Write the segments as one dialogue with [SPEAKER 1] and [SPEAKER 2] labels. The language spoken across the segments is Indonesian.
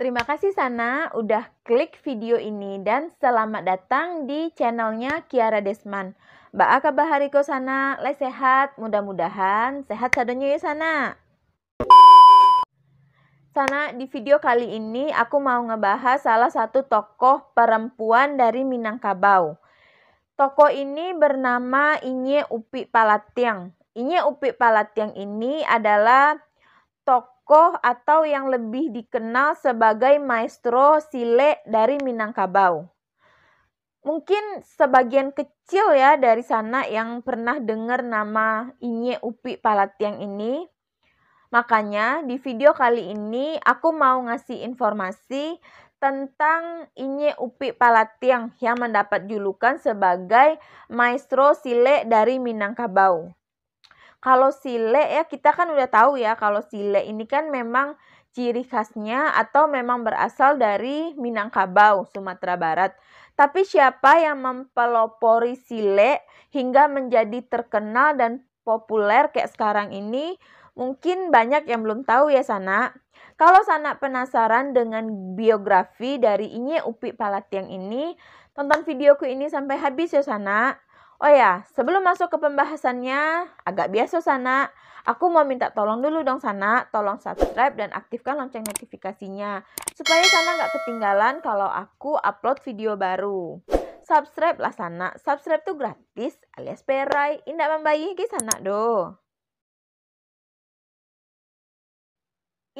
[SPEAKER 1] Terima kasih Sana udah klik video ini dan selamat datang di channelnya Kiara Desman. Mbak Aka Bahariko Sana, le sehat, mudah-mudahan sehat sadonya ya Sana. Sana di video kali ini aku mau ngebahas salah satu tokoh perempuan dari Minangkabau. Tokoh ini bernama Inye Upi Palatiang. Inye Upi Palatiang ini adalah tokoh tokoh atau yang lebih dikenal sebagai maestro sile dari Minangkabau. Mungkin sebagian kecil ya dari sana yang pernah dengar nama Inye Upi Palatiang ini. Makanya di video kali ini aku mau ngasih informasi tentang Inye Upi Palatiang yang mendapat julukan sebagai maestro sile dari Minangkabau. Kalau sile ya kita kan udah tahu ya kalau sile ini kan memang ciri khasnya atau memang berasal dari Minangkabau, Sumatera Barat. Tapi siapa yang mempelopori sile hingga menjadi terkenal dan populer kayak sekarang ini? Mungkin banyak yang belum tahu ya sana. Kalau sana penasaran dengan biografi dari Inye Upi Palatiang ini, tonton videoku ini sampai habis ya sana. Oh ya, sebelum masuk ke pembahasannya, agak biasa sana, aku mau minta tolong dulu dong sana, tolong subscribe dan aktifkan lonceng notifikasinya, supaya sana nggak ketinggalan kalau aku upload video baru. Subscribe lah sana, subscribe tuh gratis alias perai, indah membayi ke sana do.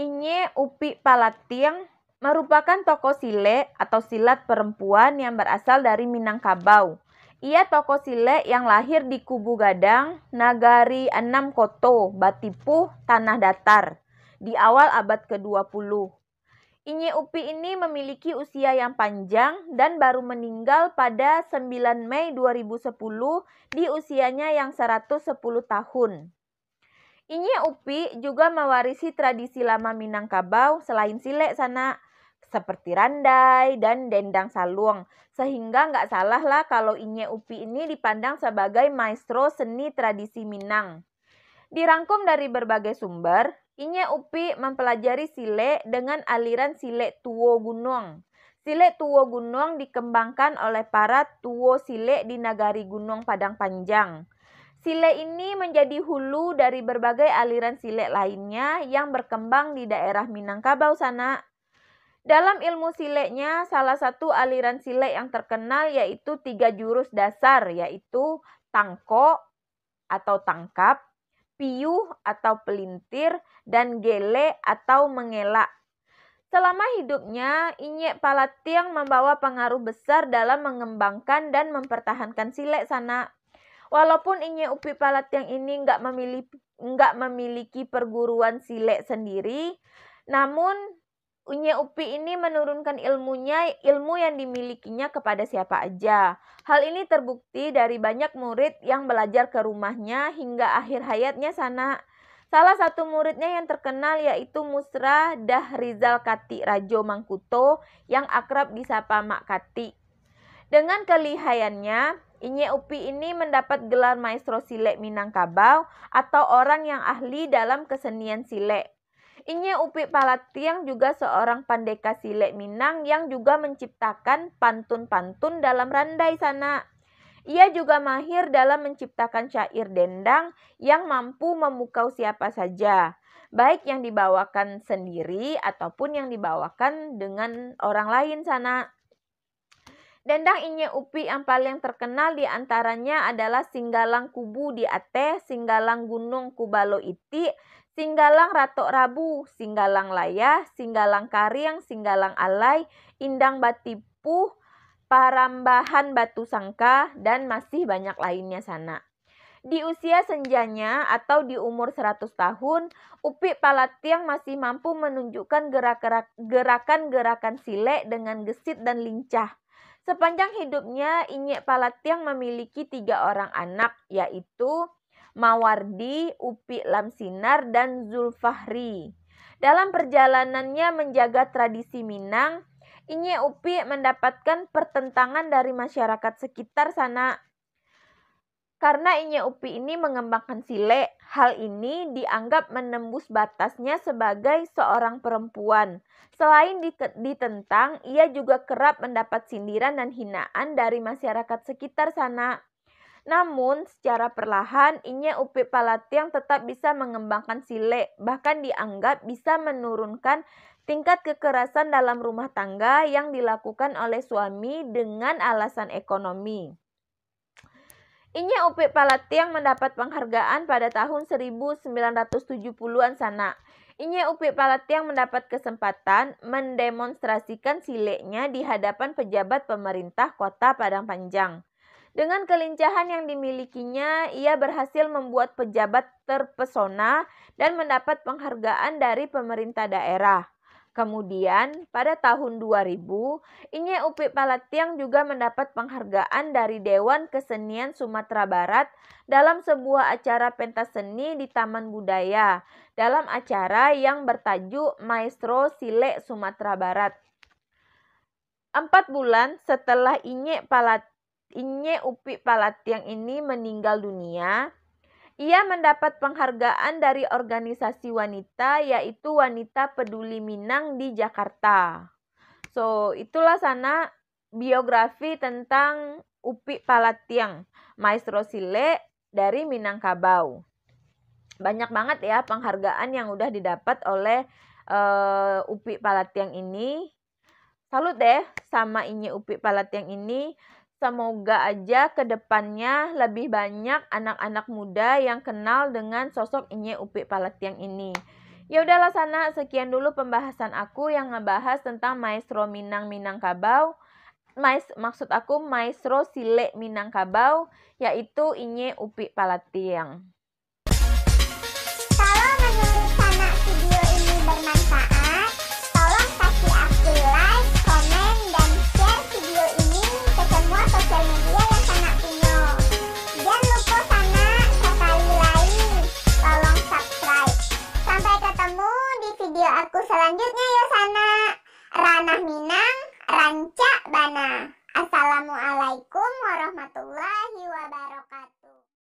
[SPEAKER 1] Inye Upi Palatiang merupakan tokoh sile atau silat perempuan yang berasal dari Minangkabau ia tokoh Sile yang lahir di Kubu Gadang, Nagari Enam Koto, Batipuh, Tanah Datar, di awal abad ke-20. Inye Upi ini memiliki usia yang panjang dan baru meninggal pada 9 Mei 2010 di usianya yang 110 tahun. Inye Upi juga mewarisi tradisi lama Minangkabau selain Silek sana seperti randai dan dendang saluang. Sehingga nggak salah lah kalau Inye Upi ini dipandang sebagai maestro seni tradisi Minang. Dirangkum dari berbagai sumber, Inye Upi mempelajari sile dengan aliran sile Tuo Gunung. Sile Tuo Gunung dikembangkan oleh para Tuo Sile di Nagari Gunung Padang Panjang. Sile ini menjadi hulu dari berbagai aliran sile lainnya yang berkembang di daerah Minangkabau sana dalam ilmu sileknya, salah satu aliran silek yang terkenal yaitu tiga jurus dasar, yaitu tangko atau tangkap, piuh atau pelintir, dan gele atau mengelak. Selama hidupnya, Inyek Palatiang membawa pengaruh besar dalam mengembangkan dan mempertahankan silek sana. Walaupun Inyek Upi Palatiang ini nggak memiliki, nggak memiliki perguruan silek sendiri, namun Unya Upi ini menurunkan ilmunya, ilmu yang dimilikinya kepada siapa aja. Hal ini terbukti dari banyak murid yang belajar ke rumahnya hingga akhir hayatnya sana. Salah satu muridnya yang terkenal yaitu Musra Rizal Kati Rajo Mangkuto yang akrab disapa Mak Kati. Dengan kelihayannya, Inye Upi ini mendapat gelar maestro silek Minangkabau atau orang yang ahli dalam kesenian silek. Inye Upik Palatiang juga seorang pandeka silek Minang yang juga menciptakan pantun-pantun dalam randai sana. Ia juga mahir dalam menciptakan syair dendang yang mampu memukau siapa saja, baik yang dibawakan sendiri ataupun yang dibawakan dengan orang lain sana. Dendang Inye Upi yang paling terkenal di antaranya adalah Singgalang Kubu di Ateh, Singgalang Gunung Kubalo Iti, Singgalang Ratok Rabu, Singgalang Layah, Singgalang Kariang, Singgalang Alai, Indang Batipu, Parambahan Batu Sangka, dan masih banyak lainnya sana. Di usia senjanya atau di umur 100 tahun, Upi Palatiang masih mampu menunjukkan gerak gerakan-gerakan silek dengan gesit dan lincah. Sepanjang hidupnya, Inyek Palatiang memiliki tiga orang anak, yaitu Mawardi, Upi Lamsinar, dan Zulfahri. Dalam perjalanannya menjaga tradisi Minang, Inyek Upi mendapatkan pertentangan dari masyarakat sekitar sana karena Inye Upi ini mengembangkan sile, hal ini dianggap menembus batasnya sebagai seorang perempuan. Selain ditentang, ia juga kerap mendapat sindiran dan hinaan dari masyarakat sekitar sana. Namun, secara perlahan, Inye Upi Palatiang tetap bisa mengembangkan sile, bahkan dianggap bisa menurunkan tingkat kekerasan dalam rumah tangga yang dilakukan oleh suami dengan alasan ekonomi. Inya Upik yang mendapat penghargaan pada tahun 1970-an sana. Inya Upik yang mendapat kesempatan mendemonstrasikan sileknya di hadapan pejabat pemerintah kota Padang Panjang. Dengan kelincahan yang dimilikinya, ia berhasil membuat pejabat terpesona dan mendapat penghargaan dari pemerintah daerah. Kemudian pada tahun 2000, Inye Upi Palatiang juga mendapat penghargaan dari Dewan Kesenian Sumatera Barat dalam sebuah acara pentas seni di Taman Budaya dalam acara yang bertajuk Maestro Silek Sumatera Barat. Empat bulan setelah Inye Palat Inye Upi Palatiang ini meninggal dunia, ia mendapat penghargaan dari organisasi wanita yaitu Wanita Peduli Minang di Jakarta. So, itulah sana biografi tentang Upi Palatiang, Maestro Sile dari Minangkabau. Banyak banget ya penghargaan yang udah didapat oleh uh, Upi Palatiang ini. Salut deh sama Inye Upi Palatiang ini Semoga aja ke depannya lebih banyak anak-anak muda yang kenal dengan sosok Inye Upik Palatiang ini. Ya udahlah sana, sekian dulu pembahasan aku yang ngebahas tentang Maestro Minang Minangkabau. Mais, maksud aku Maestro Sile Minangkabau, yaitu Inye Upik Palatiang.